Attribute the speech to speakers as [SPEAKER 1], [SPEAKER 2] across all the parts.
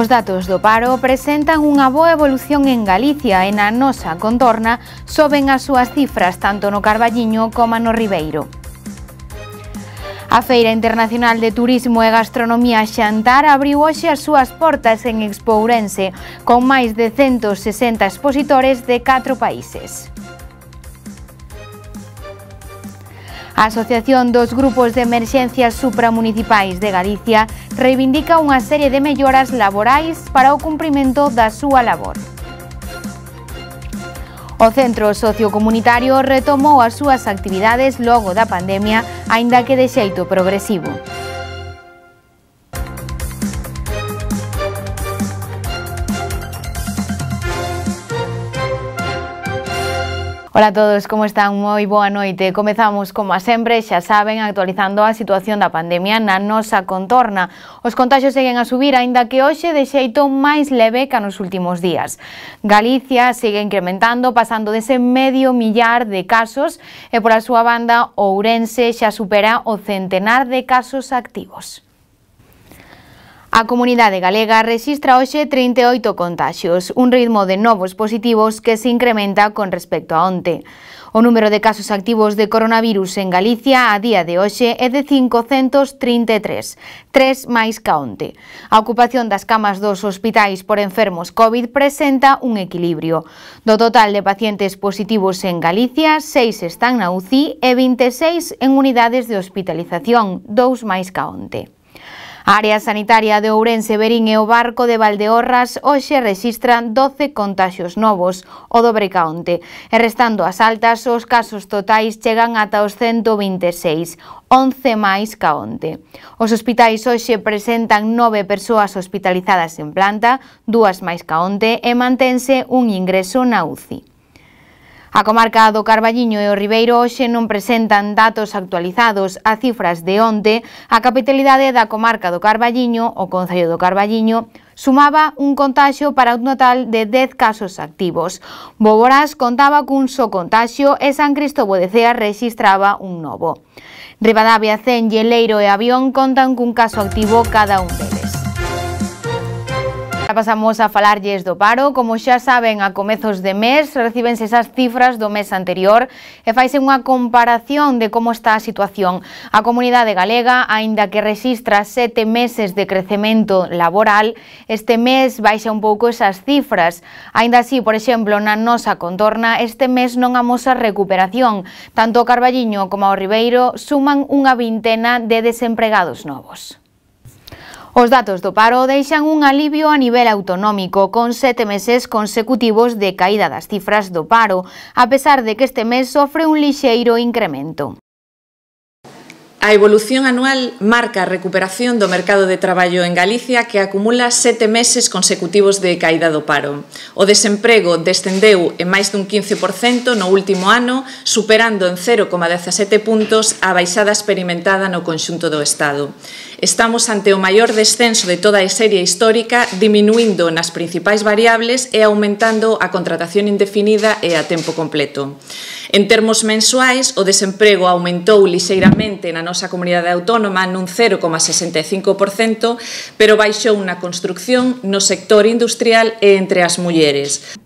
[SPEAKER 1] Os datos do paro presentan unha boa evolución en Galicia e na nosa contorna soben as súas cifras tanto no Carballiño como no Ribeiro. A Feira Internacional de Turismo e Gastronomía Xantar abriu hoxe as súas portas en Expo Ourense, con máis de 160 expositores de 4 países. A Asociación dos Grupos de Emerxencias Supramunicipais de Galicia reivindica unha serie de melloras laborais para o cumprimento da súa labor. O Centro Sociocomunitario retomou as súas actividades logo da pandemia, aínda que de xeito progresivo. Ola a todos, como están? Moi boa noite. Comezamos, como a sempre, xa saben, actualizando a situación da pandemia na nosa contorna. Os contagios seguen a subir, aínda que hoxe de xeito máis leve que nos últimos días. Galicia segue incrementando, pasando dese medio millar de casos e pola súa banda, Ourense xa supera o centenar de casos activos. A comunidade galega rexistra hoxe 38 contaxios, un ritmo de novos positivos que se incrementa con respecto a onte. O número de casos activos de coronavirus en Galicia a día de hoxe é de 533, tres máis ca onte. A ocupación das camas dos hospitais por enfermos COVID presenta un equilibrio. Do total de pacientes positivos en Galicia, seis están na UCI e 26 en unidades de hospitalización, dous máis ca onte. A área sanitaria de Ourense, Berín e o Barco de Valdeorras hoxe rexistran 12 contaxios novos, o dobre caonte. E restando as altas, os casos totais chegan ata os 126, 11 máis ca onte. Os hospitais hoxe presentan 9 persoas hospitalizadas en planta, dúas máis ca onte e mantense un ingreso na UCI. A comarca do Carballiño e o Ribeiro hoxe non presentan datos actualizados a cifras de onte. A capitalidade da comarca do Carballiño, o Concello do Carballiño, sumaba un contagio para un total de 10 casos activos. Boborás contaba cun só contagio e San Cristóbo de Cea registraba un novo. Ribadavia, Cen, Lleleiro e Avión contan cun caso activo cada un deles. Agora pasamos a falarlles do paro. Como xa saben, a comezos de mes recibense esas cifras do mes anterior e faise unha comparación de como está a situación. A comunidade galega, aínda que rexistra sete meses de crecemento laboral, este mes baixa un pouco esas cifras. Aínda así, por exemplo, na nosa contorna, este mes non amosa recuperación. Tanto o Carballiño como o Ribeiro suman unha vintena de desempregados novos. Os datos do paro deixan un alivio a nivel autonómico, con sete meses consecutivos de caída das cifras do paro, a pesar de que este mes sofre un lixeiro incremento.
[SPEAKER 2] A evolución anual marca a recuperación do mercado de traballo en Galicia que acumula sete meses consecutivos de caída do paro. O desemprego descendeu en máis dun 15% no último ano, superando en 0,17 puntos a baixada experimentada no conxunto do Estado. Estamos ante o maior descenso de toda a serie histórica, diminuindo nas principais variables e aumentando a contratación indefinida e a tempo completo. En termos mensuais, o desemprego aumentou lixeiramente na nosa comunidade autónoma nun 0,65%, pero baixou na construcción, no sector industrial e entre as mulleres.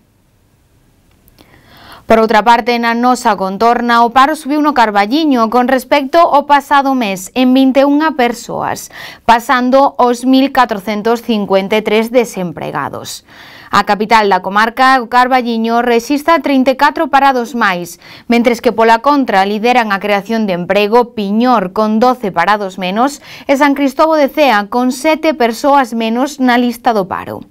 [SPEAKER 1] Por outra parte, na nosa contorna, o paro subiu no Carballiño con respecto ao pasado mes en 21 persoas, pasando os 1.453 desempregados. A capital da comarca, o Carballiño, resista 34 parados máis, mentres que pola contra lideran a creación de emprego Piñor con 12 parados menos e San Cristóbo de Cea con 7 persoas menos na lista do paro.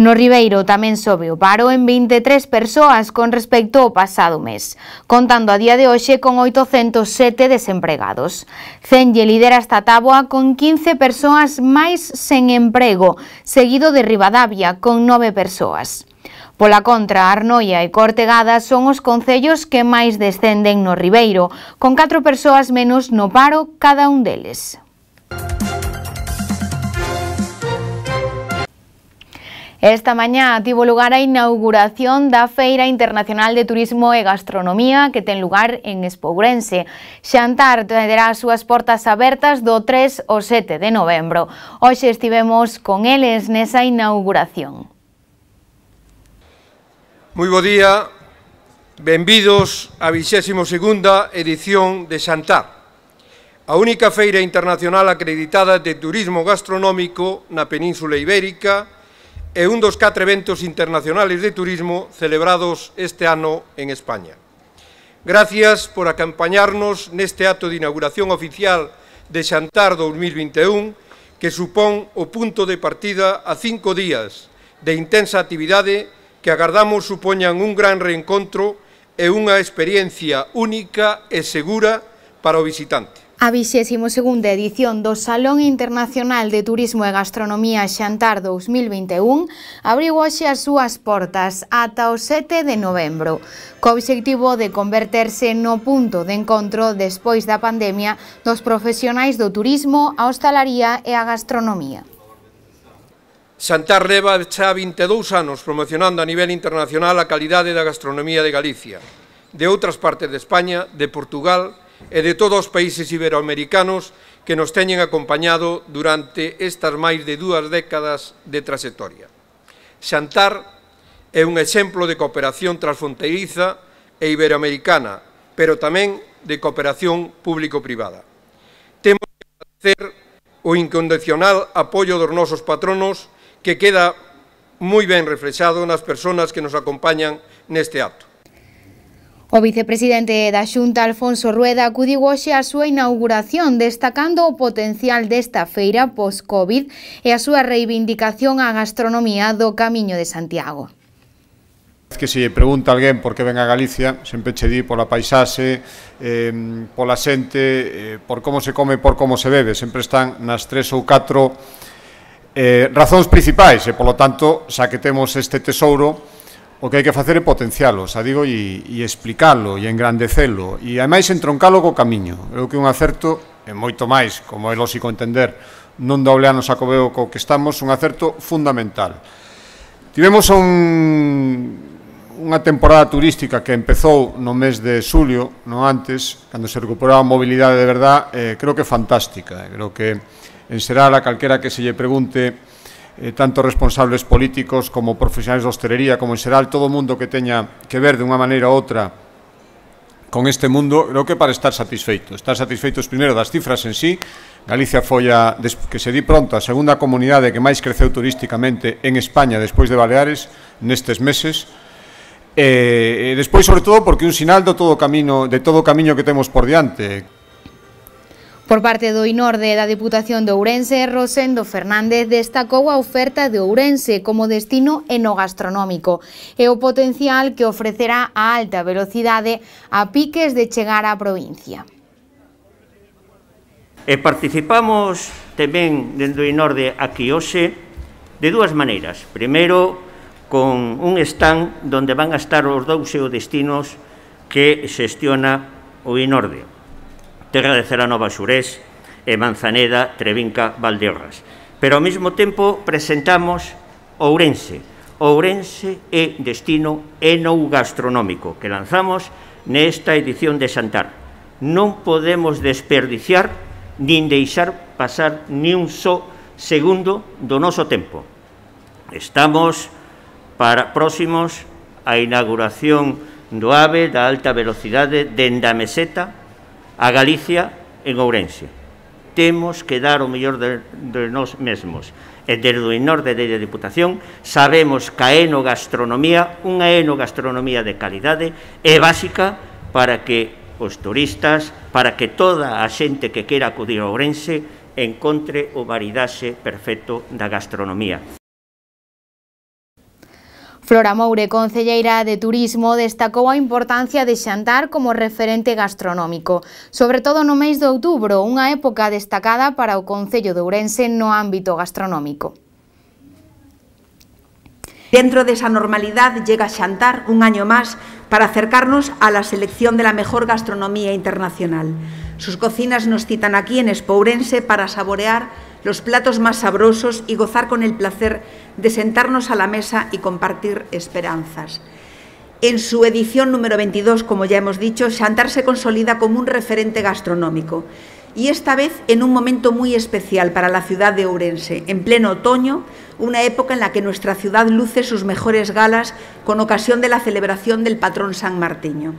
[SPEAKER 1] No Ribeiro tamén sobe o paro en 23 persoas con respecto ao pasado mes, contando a día de hoxe con 807 desempregados. Cenlle lidera esta táboa con 15 persoas máis sen emprego, seguido de Rivadavia con 9 persoas. Pola contra, Arnoia e Cortegada son os concellos que máis descenden no Ribeiro, con 4 persoas menos no paro cada un deles. Esta mañá tivo lugar a inauguración da Feira Internacional de Turismo e Gastronomía que ten lugar en Espourense. Xantar terá as súas portas abertas do 3 ao 7 de novembro. Hoxe estivemos con eles nesa inauguración.
[SPEAKER 3] Moi bo día, benvidos á 22ª edición de Xantar, a única feira internacional acreditada de turismo gastronómico na Península Ibérica e un dos catre eventos internacionales de turismo celebrados este ano en España. Gracias por acompañarnos neste acto de inauguración oficial de Xantar 2021 que supón o punto de partida a cinco días de intensa actividade que agardamos supoñan un gran reencontro e unha experiencia única e segura para o visitante.
[SPEAKER 1] A 22ª edición do Salón Internacional de Turismo e Gastronomía Xantar 2021 abriu hoxe as súas portas ata o 7 de novembro, co obxectivo de converterse no punto de encontro despois da pandemia dos profesionais do turismo, a hostalaría e a gastronomía.
[SPEAKER 3] Xantar leva xa 22 anos promocionando a nivel internacional a calidade da gastronomía de Galicia, de outras partes de España, de Portugal e e de todos os países iberoamericanos que nos teñen acompañado durante estas máis de dúas décadas de trayectoria. Xantar é un exemplo de cooperación transfronteiriza e iberoamericana, pero tamén de cooperación público-privada. Temos que agradecer o incondicional apoio dos nosos patronos que queda moi ben reflexado nas persoas que nos acompañan neste acto.
[SPEAKER 1] O vicepresidente da Xunta, Alfonso Rueda, acudiu hoxe a súa inauguración, destacando o potencial desta feira post-Covid e a súa reivindicación á gastronomía do Camiño de Santiago.
[SPEAKER 4] Que se pregunta alguén por que ven a Galicia, sempre che di pola paisaxe, eh, pola xente, eh, por como se come, por como se bebe. Sempre están nas tres ou catro eh, razóns principais e, polo tanto, xa que temos este tesouro, o que hai que facer é potencialo, xa digo, e, e explicalo, e engrandecelo, e ademais entroncalo co camiño. Eu que un acerto, e moito máis, como é lógico entender, non doble anos a cobeo co que estamos, un acerto fundamental. Tivemos un, unha temporada turística que empezou no mes de xulio, non antes, cando se recuperaba a mobilidade de verdad, eh, creo que fantástica. Eh, creo que enxerar a calquera que se lle pregunte eh, tanto responsables políticos como profesionais de hostelería, como en xeral todo mundo que teña que ver de unha maneira ou outra con este mundo, creo que para estar satisfeitos. Estar satisfeitos primeiro das cifras en sí. Galicia foi a que se di pronto a segunda comunidade que máis creceu turísticamente en España despois de Baleares nestes meses. E, eh, e despois sobre todo porque un sinal de todo camiño de todo o camiño que temos por diante.
[SPEAKER 1] Por parte do Inorde da Diputación de Ourense, Rosendo Fernández destacou a oferta de Ourense como destino enogastronómico e o potencial que ofrecerá a alta velocidade a piques de chegar á provincia.
[SPEAKER 5] E participamos tamén dentro do Inorde aquí hoxe de dúas maneiras. Primeiro, con un stand onde van a estar os dous seus destinos que xestiona o Inorde. Terra de Nova Xurés e Manzaneda, Trevinca, Valdeorras. Pero ao mesmo tempo presentamos Ourense. Ourense é destino enogastronómico que lanzamos nesta edición de Santar. Non podemos desperdiciar nin deixar pasar ni un só segundo do noso tempo. Estamos para próximos a inauguración do AVE da alta velocidade dende a meseta a Galicia en Ourense. Temos que dar o mellor de, de nós mesmos. E desde o Inorde de Deputación sabemos que a enogastronomía, unha enogastronomía de calidade, é básica para que os turistas, para que toda a xente que queira acudir a Ourense encontre o varidaxe perfecto da gastronomía.
[SPEAKER 1] Flora Moure, concelleira de Turismo, destacou a importancia de Xantar como referente gastronómico, sobre todo no mês de outubro, unha época destacada para o Concello de Ourense no ámbito gastronómico.
[SPEAKER 2] Dentro de normalidade normalidad llega Xantar un año máis para acercarnos á la selección de la mejor gastronomía internacional. Sus cocinas nos citan aquí en Espourense para saborear los platos más sabrosos y gozar con el placer de sentarnos a la mesa y compartir esperanzas. En su edición número 22, como ya hemos dicho, Chantar se consolida como un referente gastronómico y esta vez en un momento muy especial para la ciudad de Ourense, en pleno otoño, una época en la que nuestra ciudad luce sus mejores galas con ocasión de la celebración del patrón San Martiño.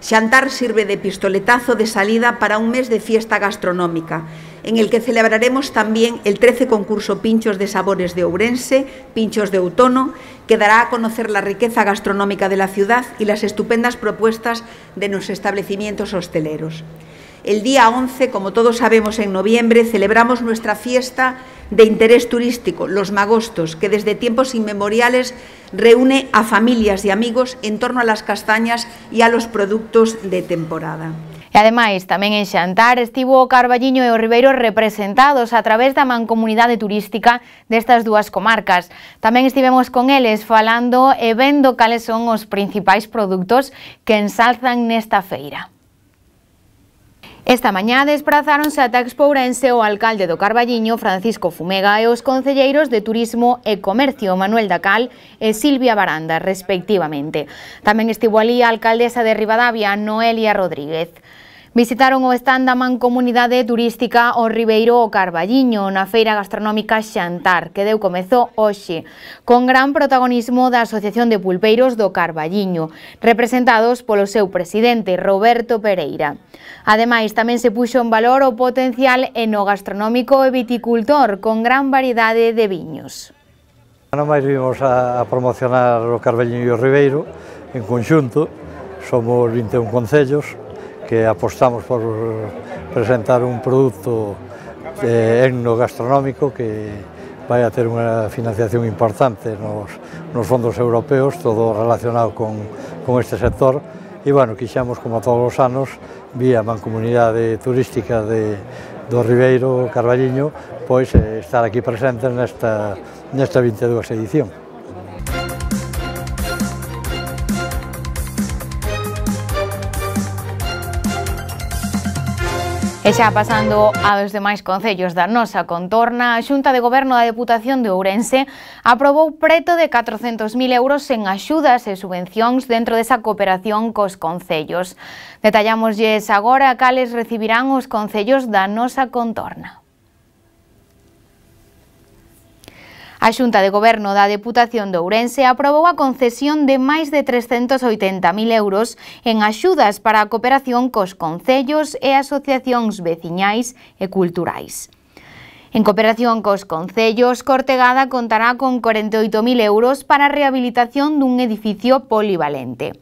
[SPEAKER 2] Chantar sirve de pistoletazo de salida para un mes de fiesta gastronómica en el que celebraremos también el 13 concurso Pinchos de Sabores de Ourense, Pinchos de Outono, que dará a conocer la riqueza gastronómica de la ciudad y las estupendas propuestas de los establecimientos hosteleros. El día 11, como todos sabemos, en noviembre celebramos nuestra fiesta de interés turístico, Los Magostos, que desde tiempos inmemoriales reúne a familias y amigos en torno a las castañas y a los productos de temporada.
[SPEAKER 1] E ademais, tamén en Xantar estivo o Carballiño e o Ribeiro representados a través da mancomunidade turística destas dúas comarcas. Tamén estivemos con eles falando e vendo cales son os principais produtos que ensalzan nesta feira. Esta mañana desplazáronse a Expo o alcalde do Carballiño, Francisco Fumega, e os concelleiros de Turismo e Comercio, Manuel Dacal e Silvia Baranda, respectivamente. También estuvo allí alcaldesa de Rivadavia, Noelia Rodríguez. Visitaron o stand da Mancomunidade Turística o Ribeiro o Carballiño na Feira Gastronómica Xantar, que deu comezo hoxe, con gran protagonismo da Asociación de Pulpeiros do Carballiño, representados polo seu presidente, Roberto Pereira. Ademais, tamén se puxo en valor o potencial enogastronómico e viticultor, con gran variedade de viños.
[SPEAKER 6] Non máis vimos a promocionar o Carballiño e o Ribeiro en conxunto, somos 21 concellos, que apostamos por presentar un produto eh, etnogastronómico que vai a ter unha financiación importante nos, nos fondos europeos, todo relacionado con, con este sector, e, bueno, quixamos, como todos os anos, vía mancomunidade turística de, do Ribeiro Carballiño, pois eh, estar aquí presentes nesta, nesta 22 edición.
[SPEAKER 1] E xa pasando a dos demais concellos da nosa contorna, a Xunta de Goberno da Deputación de Ourense aprobou preto de 400.000 euros en axudas e subvencións dentro desa cooperación cos concellos. Detallámoslles agora cales recibirán os concellos da nosa contorna. A Xunta de Goberno da Deputación de Ourense aprobou a concesión de máis de 380.000 euros en axudas para a cooperación cos concellos e asociacións veciñais e culturais. En cooperación cos concellos, Cortegada contará con 48.000 euros para a rehabilitación dun edificio polivalente.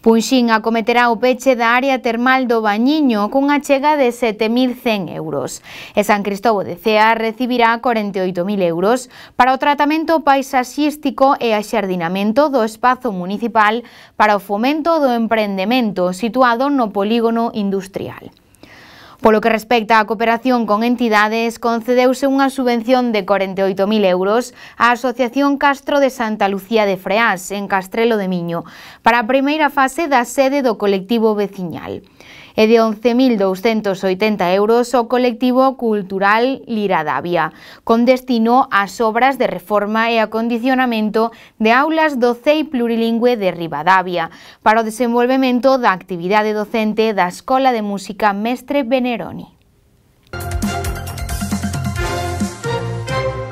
[SPEAKER 1] Punxín acometerá o peche da área termal do Bañiño cunha chega de 7.100 euros e San Cristobo de Cea recibirá 48.000 euros para o tratamento paisaxístico e a xardinamento do espazo municipal para o fomento do emprendemento situado no polígono industrial. Polo que respecta á cooperación con entidades, concedeuse unha subvención de 48.000 euros á Asociación Castro de Santa Lucía de Freás, en Castrelo de Miño, para a primeira fase da sede do colectivo veciñal e de 11.280 euros ao colectivo cultural Liradavia, con destino ás obras de reforma e acondicionamento de aulas do CEI plurilingüe de Rivadavia para o desenvolvemento da actividade docente da Escola de Música Mestre Veneroni.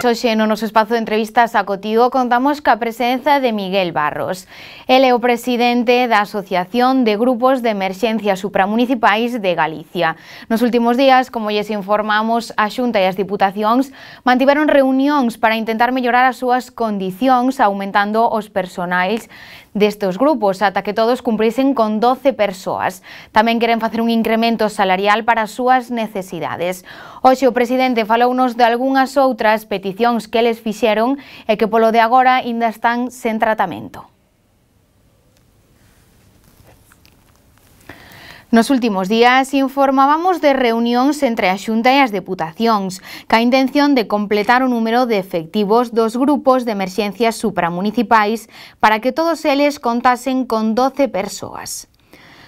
[SPEAKER 1] hoxe no noso espazo de entrevistas a Cotigo contamos ca presenza de Miguel Barros. El é o presidente da Asociación de Grupos de Emerxencias Supramunicipais de Galicia. Nos últimos días, como lles informamos, a Xunta e as Diputacións mantiveron reunións para intentar mellorar as súas condicións aumentando os personais destes grupos ata que todos cumprisen con 12 persoas. Tamén queren facer un incremento salarial para as súas necesidades. Oxe, o presidente falounos de algunhas outras peticións que eles fixeron e que polo de agora ainda están sen tratamento. Nos últimos días informábamos de reunións entre a Xunta e as deputacións, ca intención de completar o número de efectivos dos grupos de emerxencias supramunicipais para que todos eles contasen con 12 persoas.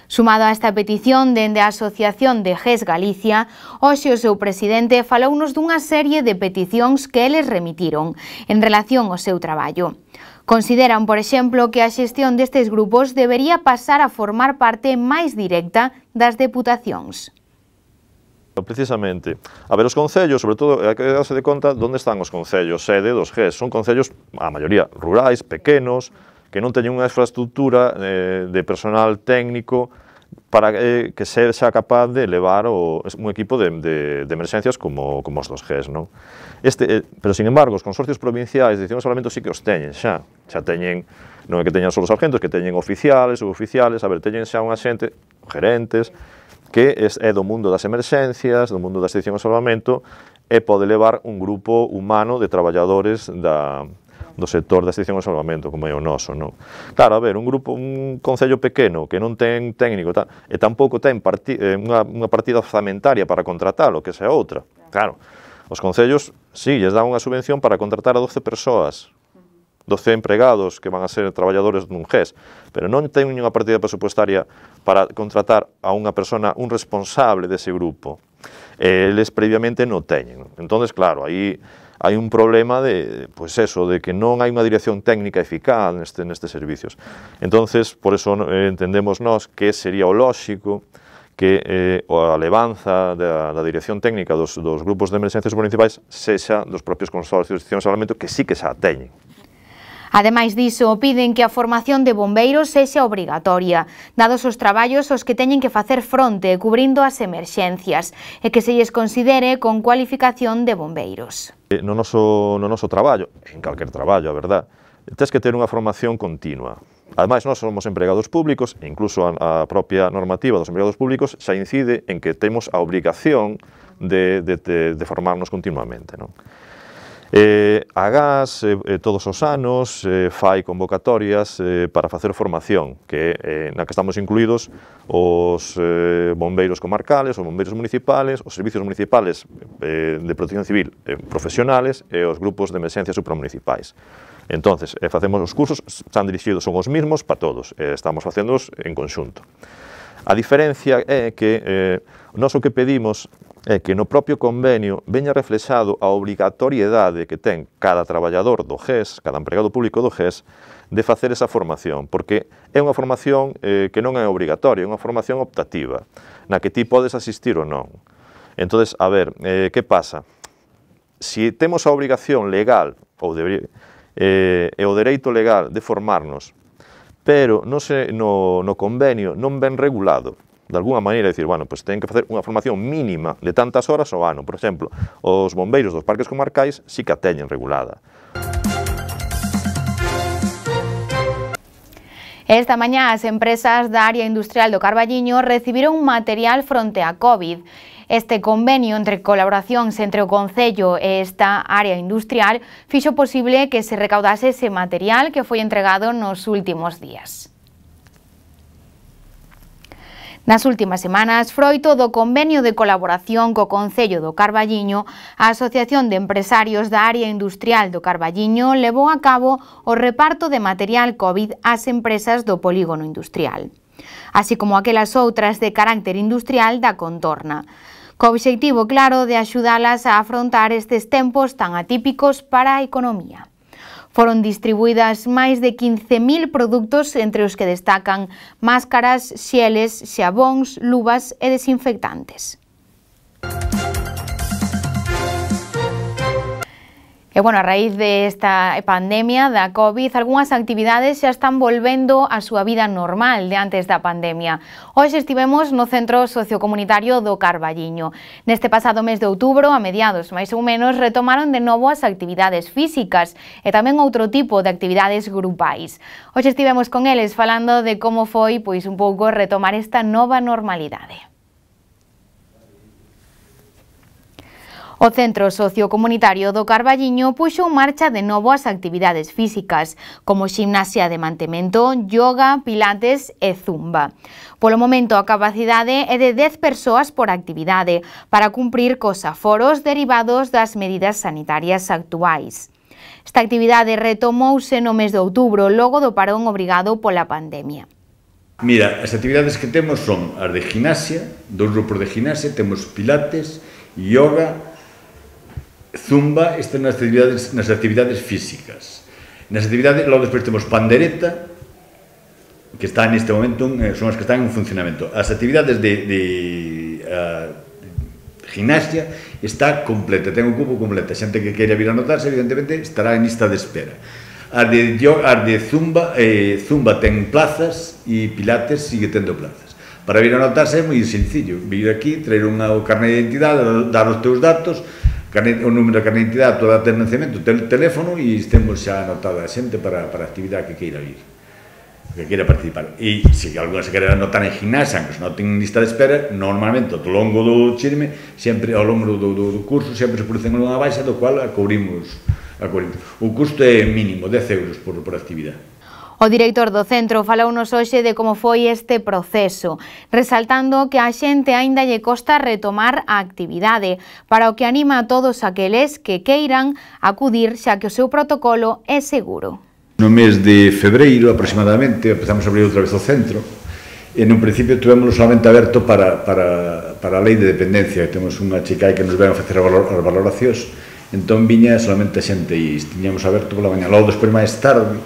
[SPEAKER 1] Sumado a esta petición dende a Asociación de GES Galicia, hoxe o seu presidente falounos dunha serie de peticións que eles remitiron en relación ao seu traballo. Consideran, por exemplo, que a xestión destes grupos debería pasar a formar parte máis directa das deputacións.
[SPEAKER 7] Precisamente, a ver, os concellos, sobre todo, hai que darse de conta onde están os concellos sede dos GES. Son concellos, a maioría, rurais, pequenos, que non teñen unha infraestructura eh, de personal técnico, para eh, que se sea capaz de levar o, un equipo de, de, de emerxencias como, como os dos GES. Non? Este, eh, pero, sin embargo, os consorcios provinciais de salvamento sí que os teñen xa. Xa teñen, non é que teñan só os agentes, que teñen oficiales, suboficiales, a ver, teñen xa unha xente, gerentes, que es, é do mundo das emerxencias, do mundo da extinción de salvamento, e pode levar un grupo humano de traballadores da, do sector da extinción e salvamento, como é o noso, non? Claro, a ver, un grupo, un concello pequeno que non ten técnico tal, e tampouco ten parti, eh, unha, unha partida orzamentaria para contratalo, que sea outra. Claro, os concellos, sí, lles dan unha subvención para contratar a 12 persoas, 12 empregados que van a ser traballadores dun GES, pero non ten unha partida presupuestaria para contratar a unha persona, un responsable dese grupo. Eles previamente non teñen. Entonces, claro, aí hai un problema de, pues eso, de que non hai unha dirección técnica eficaz neste, nestes servicios. Entón, por eso eh, entendemos nós que sería o lóxico que eh, a levanza da, da dirección técnica dos, dos grupos de emergencias municipais sexa dos propios consorcios de extinción de salvamento que sí que xa teñen.
[SPEAKER 1] Ademais diso, piden que a formación de bombeiros sexa obrigatoria, dados os traballos os que teñen que facer fronte cubrindo as emerxencias e que se lles considere con cualificación de bombeiros.
[SPEAKER 7] Eh, no noso, no noso traballo, en calquer traballo, a verdad, tens que ter unha formación continua. Ademais, nós somos empregados públicos, e incluso a, a propia normativa dos empregados públicos xa incide en que temos a obrigación de, de, de, de formarnos continuamente. Non? Eh, a GAS eh, eh, todos os anos eh, fai convocatorias eh, para facer formación, que eh, na que estamos incluídos os eh, bombeiros comarcales, os bombeiros municipales, os servicios municipales eh, de protección civil eh, profesionales e os grupos de emergencias supramunicipais. Entonces, eh, facemos os cursos, están dirixidos son os mismos para todos, eh, estamos facéndolos en conxunto. A diferencia é que eh, nós o que pedimos é que no propio convenio veña reflexado a obrigatoriedade que ten cada traballador do GES, cada empregado público do GES, de facer esa formación, porque é unha formación eh, que non é obrigatoria, é unha formación optativa, na que ti podes asistir ou non. Entón, a ver, eh, que pasa? Si temos a obrigación legal ou de, eh, e o dereito legal de formarnos pero no, se, no, no convenio non ben regulado, de alguna maneira, decir, bueno, pois pues ten que facer unha formación mínima de tantas horas ao ano. Por exemplo, os bombeiros dos parques comarcais si que a teñen regulada.
[SPEAKER 1] Esta mañá as empresas da área industrial do Carballiño recibiron material fronte a COVID. Este convenio entre colaboracións entre o Concello e esta área industrial fixo posible que se recaudase ese material que foi entregado nos últimos días. Nas últimas semanas, froito do convenio de colaboración co Concello do Carballiño, a Asociación de Empresarios da Área Industrial do Carballiño levou a cabo o reparto de material COVID ás empresas do polígono industrial, así como aquelas outras de carácter industrial da contorna co obxectivo claro de axudalas a afrontar estes tempos tan atípicos para a economía. Foron distribuídas máis de 15.000 produtos entre os que destacan máscaras, xeles, xabóns, luvas e desinfectantes. E, bueno, a raíz desta de pandemia da COVID, algunhas actividades xa están volvendo á súa vida normal de antes da pandemia. Hoxe estivemos no Centro Sociocomunitario do Carballiño. Neste pasado mes de outubro, a mediados máis ou menos, retomaron de novo as actividades físicas e tamén outro tipo de actividades grupais. Hoxe estivemos con eles falando de como foi pois un pouco retomar esta nova normalidade. O Centro Sociocomunitario do Carballiño puxo en marcha de novo as actividades físicas, como ximnasia de mantemento, yoga, pilates e zumba. Polo momento, a capacidade é de 10 persoas por actividade, para cumprir cos aforos derivados das medidas sanitarias actuais. Esta actividade retomouse no mes de outubro, logo do parón obrigado pola pandemia.
[SPEAKER 6] Mira, as actividades que temos son as de gimnasia, dos grupos de gimnasia, temos pilates, yoga, zumba está nas actividades, nas actividades físicas. Nas actividades, logo despois temos pandereta, que está neste momento, eh, son as que están en funcionamento. As actividades de, de de gimnasia está completa, ten o cupo completa. Xente que queira vir a anotarse, evidentemente, estará en lista de espera. A de, yoga, a de zumba, eh, zumba ten plazas e pilates sigue tendo plazas. Para vir a anotarse é moi sencillo, vir aquí, traer unha o carnet de identidade, dar os teus datos, o número da toda a tendenciamento, tel, teléfono e estemos xa anotada a xente para, para a actividade que queira vir que queira participar e se algunha se querer anotar en gimnasia que non ten lista de espera normalmente ao longo do xirme sempre ao longo do, do, do curso sempre se producen unha baixa do cual a cubrimos, a cubrimos o custo é mínimo 10 euros por, por actividade
[SPEAKER 1] O director do centro falou-nos hoxe de como foi este proceso, resaltando que a xente aínda lle costa retomar a actividade, para o que anima a todos aqueles que queiran acudir xa que o seu protocolo é seguro.
[SPEAKER 6] No mes de febreiro aproximadamente empezamos a abrir outra vez o centro, e nun principio tuvemos solamente aberto para, para, para a lei de dependencia, que temos unha chica que nos ven a facer as valoracións, entón viña solamente a xente e tiñamos aberto pola mañá, logo despois máis tarde,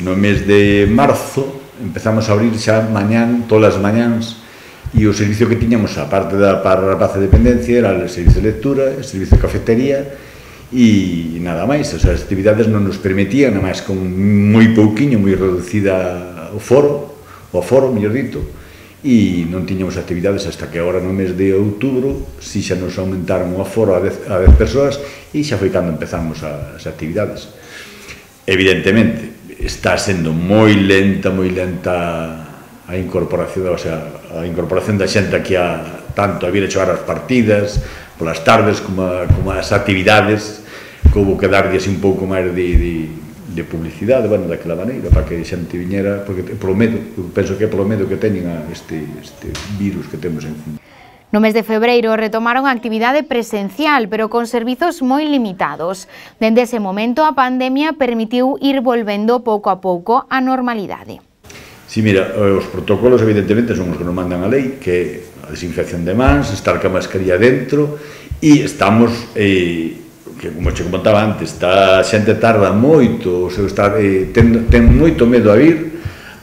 [SPEAKER 6] No mes de marzo empezamos a abrir xa mañán, todas as mañáns, e o servicio que tiñamos, a parte da para rapaza de dependencia, era o servicio de lectura, o servicio de cafetería, e nada máis, sea, as actividades non nos permitían, nada máis con moi pouquiño, moi reducida o foro, o foro, mellor dito, e non tiñamos actividades hasta que agora no mes de outubro si xa nos aumentaron o aforo a a 10 persoas e xa foi cando empezamos as actividades. Evidentemente, está sendo moi lenta, moi lenta a incorporación, o sea, a incorporación da xente aquí a tanto a vir a xogar as partidas, polas tardes como, a, como as actividades que houve que darlle así un pouco máis de, de, de publicidade, bueno, daquela maneira, para que a xente viñera, porque polo medo, penso que é polo medo que teñen a este, este virus que temos en fin.
[SPEAKER 1] No mes de febreiro retomaron a actividade presencial, pero con servizos moi limitados. Dende ese momento, a pandemia permitiu ir volvendo pouco a pouco á normalidade.
[SPEAKER 6] Si, sí, mira, eh, os protocolos evidentemente son os que nos mandan a lei, que a desinfección de mans, estar a mascarilla dentro, e estamos, eh, que como che comentaba antes, está, a xente tarda moito, o seu, está, eh, ten, ten moito medo a vir,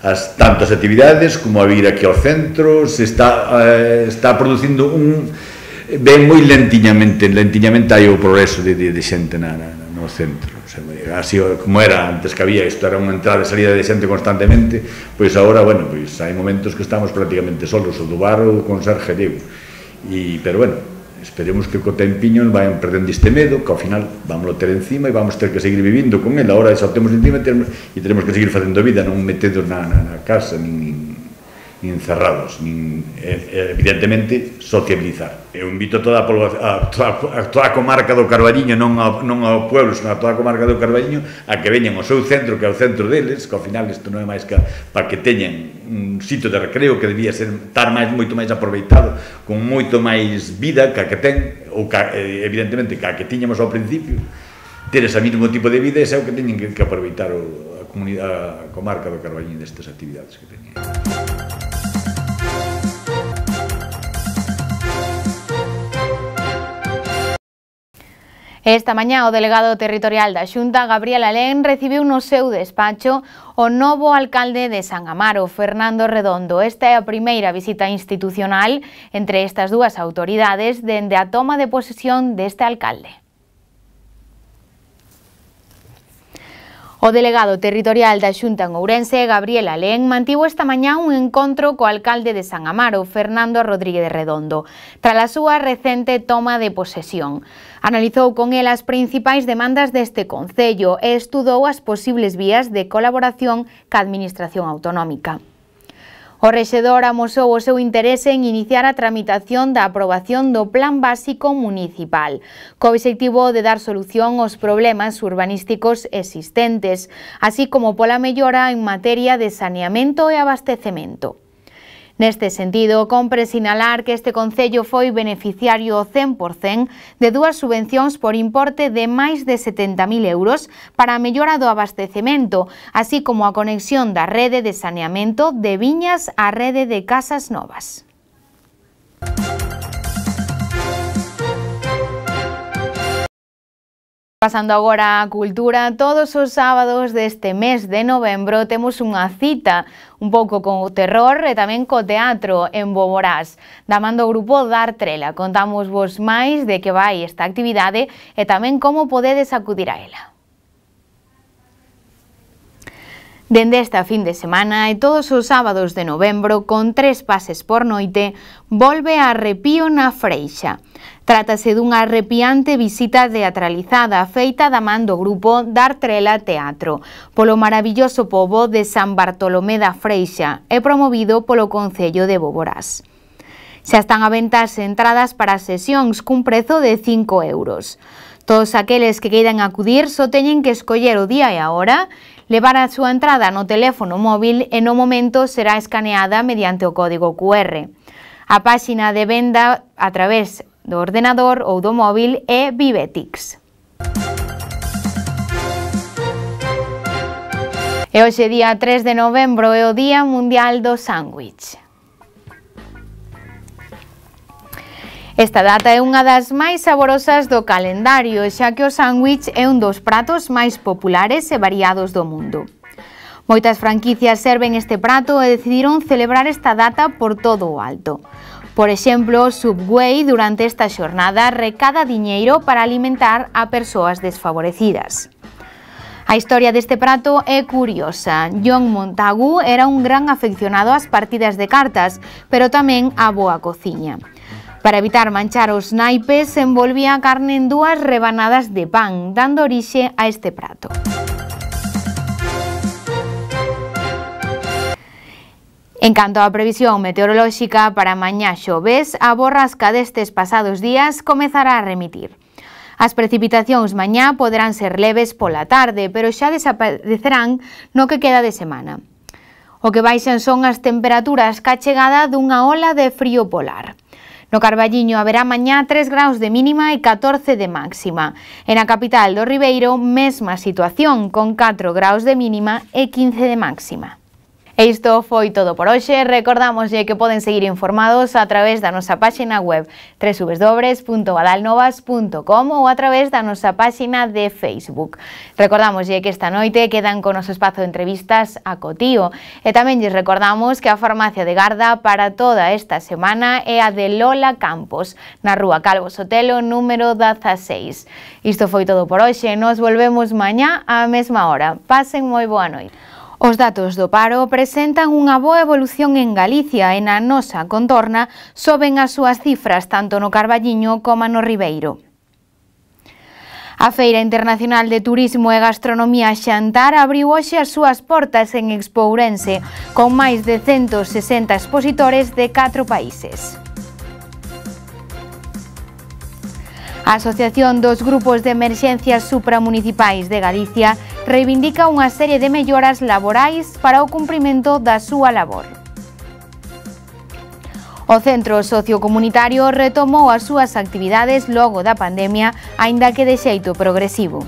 [SPEAKER 6] as tantas actividades como a vir aquí ao centro, se está, eh, está producindo un... Ben moi lentiñamente, lentiñamente hai o progreso de, de, de xente na, na, no centro. O sea, así como era antes que había, isto era unha entrada e salida de xente constantemente, pois agora, bueno, pois hai momentos que estamos prácticamente solos, o do bar ou con Sergio E, pero bueno, Esperemos que co tempiño vayan perdendo este medo, que ao final vamos ter encima e vamos ter que seguir vivindo con ele. Ahora xa o temos encima e teremos, e teremos que seguir facendo vida, non metendo na, na, na casa, nin, nin cerrados, nin, evidentemente, sociabilizar. Eu invito toda a, a, toda, a toda a comarca do Carballiño, non ao, non ao pueblo, senón a toda a comarca do Carballiño, a que veñan ao seu centro, que é o centro deles, que ao final isto non é máis que para que teñan un sitio de recreo que debía ser estar máis moito máis aproveitado, con moito máis vida que a que ten, ou que, evidentemente, que a que tiñamos ao principio, ter ese mismo tipo de vida, é o que teñen que, que aproveitar o, a, comunidade, a comarca do Carballiño destas actividades que teñen.
[SPEAKER 1] Esta mañá o delegado territorial da Xunta, Gabriel Alén, recibiu no seu despacho o novo alcalde de San Amaro, Fernando Redondo. Esta é a primeira visita institucional entre estas dúas autoridades dende a toma de posesión deste alcalde. O delegado territorial da Xunta en Ourense, Gabriel Alén, mantivo esta mañá un encontro co alcalde de San Amaro, Fernando Rodríguez Redondo, tras a súa recente toma de posesión. Analizou con el as principais demandas deste Concello e estudou as posibles vías de colaboración ca Administración Autonómica. O rexedor amosou o seu interese en iniciar a tramitación da aprobación do Plan Básico Municipal, co obxectivo de dar solución aos problemas urbanísticos existentes, así como pola mellora en materia de saneamento e abastecemento. Neste sentido, compre sinalar que este Concello foi beneficiario 100% de dúas subvencións por importe de máis de 70.000 euros para a mellora do abastecemento, así como a conexión da rede de saneamento de viñas á rede de casas novas. Música Pasando agora a cultura, todos os sábados deste mes de novembro temos unha cita un pouco con o terror e tamén co teatro en Boborás. Da man do grupo Trela, contamos vos máis de que vai esta actividade e tamén como podedes acudir a ela. Dende esta fin de semana e todos os sábados de novembro, con tres pases por noite, volve a arrepío na Freixa. Trátase dunha arrepiante visita teatralizada feita da man do grupo Dartrela Teatro, polo maravilloso pobo de San Bartolomé da Freixa e promovido polo Concello de Boborás. Xa están a venta as entradas para as sesións cun prezo de 5 euros. Todos aqueles que queidan acudir só teñen que escoller o día e a hora Levará su entrada no teléfono móvil en un momento será escaneada mediante o código QR. A página de venta a través do ordenador o do móvil é e Vivetix. E hoxe día 3 de noviembre, é Día Mundial do Sándwich. Esta data é unha das máis saborosas do calendario, xa que o sándwich é un dos pratos máis populares e variados do mundo. Moitas franquicias serven este prato e decidiron celebrar esta data por todo o alto. Por exemplo, Subway durante esta xornada recada diñeiro para alimentar a persoas desfavorecidas. A historia deste prato é curiosa. John Montagu era un gran afeccionado ás partidas de cartas, pero tamén á boa cociña. Para evitar manchar os naipes, envolvía a carne en dúas rebanadas de pan, dando orixe a este prato. En canto á previsión meteorolóxica para mañá xoves, a borrasca destes pasados días comezará a remitir. As precipitacións mañá poderán ser leves pola tarde, pero xa desaparecerán no que queda de semana. O que baixan son as temperaturas ca chegada dunha ola de frío polar. No Carballiño haberá mañá 3 graus de mínima e 14 de máxima. En a capital do Ribeiro, mesma situación, con 4 graus de mínima e 15 de máxima. E isto foi todo por hoxe. Recordamos que poden seguir informados a través da nosa páxina web www.badalnovas.com ou a través da nosa páxina de Facebook. Recordamos que esta noite quedan con noso espazo de entrevistas a Cotío. E tamén lles recordamos que a farmacia de Garda para toda esta semana é a de Lola Campos, na rúa Calvo Sotelo, número 16. Isto foi todo por hoxe. Nos volvemos mañá á mesma hora. Pasen moi boa noite. Os datos do paro presentan unha boa evolución en Galicia e na nosa contorna soben as súas cifras tanto no Carballiño como no Ribeiro. A Feira Internacional de Turismo e Gastronomía Xantar abriu hoxe as súas portas en Expo Ourense, con máis de 160 expositores de 4 países. A Asociación dos Grupos de Emerxencias Supramunicipais de Galicia reivindica unha serie de melloras laborais para o cumprimento da súa labor. O centro sociocomunitario retomou as súas actividades logo da pandemia, aínda que de xeito progresivo.